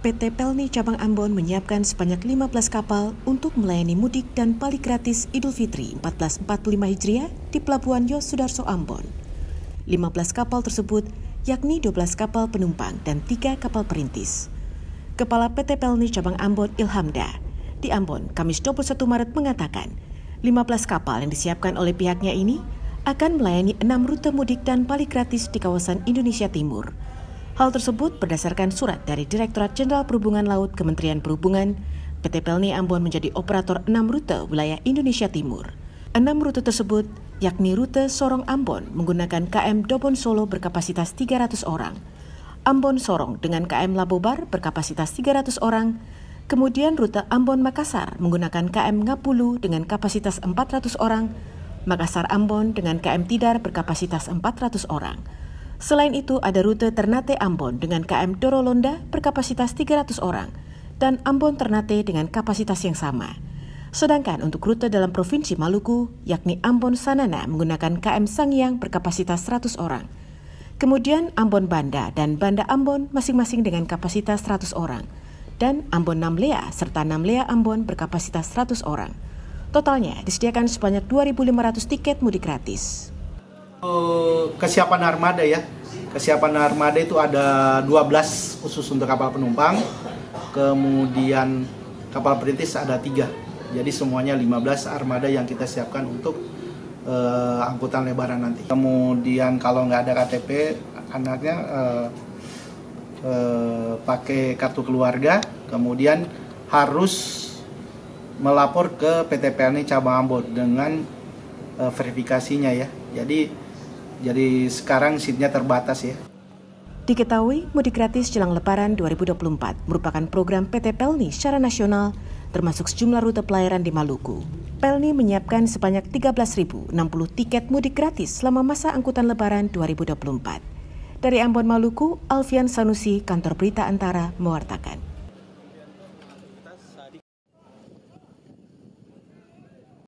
PT Pelni Cabang Ambon menyiapkan sebanyak 15 kapal untuk melayani mudik dan balik gratis Idul Fitri 1445 Hijriah di Pelabuhan Yosudarso Ambon. 15 kapal tersebut yakni 12 kapal penumpang dan 3 kapal perintis. Kepala PT Pelni Cabang Ambon Ilhamda di Ambon Kamis 21 Maret mengatakan 15 kapal yang disiapkan oleh pihaknya ini akan melayani 6 rute mudik dan balik gratis di kawasan Indonesia Timur Hal tersebut berdasarkan surat dari Direktorat Jenderal Perhubungan Laut Kementerian Perhubungan, PT Pelni Ambon menjadi operator enam rute wilayah Indonesia Timur. Enam rute tersebut yakni rute Sorong Ambon menggunakan KM Dobon Solo berkapasitas 300 orang, Ambon Sorong dengan KM Labobar berkapasitas 300 orang, kemudian rute Ambon Makassar menggunakan KM Ngapulu dengan kapasitas 400 orang, Makassar Ambon dengan KM Tidar berkapasitas 400 orang. Selain itu, ada rute Ternate Ambon dengan KM Dorolonda berkapasitas 300 orang dan Ambon Ternate dengan kapasitas yang sama. Sedangkan untuk rute dalam Provinsi Maluku, yakni Ambon Sanana menggunakan KM Sangyang berkapasitas 100 orang. Kemudian Ambon Banda dan Banda Ambon masing-masing dengan kapasitas 100 orang. Dan Ambon Namlea serta Namlea Ambon berkapasitas 100 orang. Totalnya disediakan sebanyak 2.500 tiket mudik gratis. Eh, kesiapan armada ya. Kesiapan armada itu ada 12 khusus untuk kapal penumpang. Kemudian kapal perintis ada 3. Jadi semuanya 15 armada yang kita siapkan untuk uh, angkutan lebaran nanti. Kemudian kalau nggak ada KTP, anaknya uh, uh, pakai kartu keluarga. Kemudian harus melapor ke PT PLN Cabang Ambon dengan uh, verifikasinya ya. Jadi jadi sekarang seatnya terbatas ya. Diketahui, mudik gratis jelang Lebaran 2024 merupakan program PT Pelni secara nasional, termasuk sejumlah rute pelayaran di Maluku. Pelni menyiapkan sebanyak 13.060 tiket mudik gratis selama masa angkutan Lebaran 2024. Dari Ambon, Maluku, Alfian Sanusi, Kantor Berita Antara, mewartakan.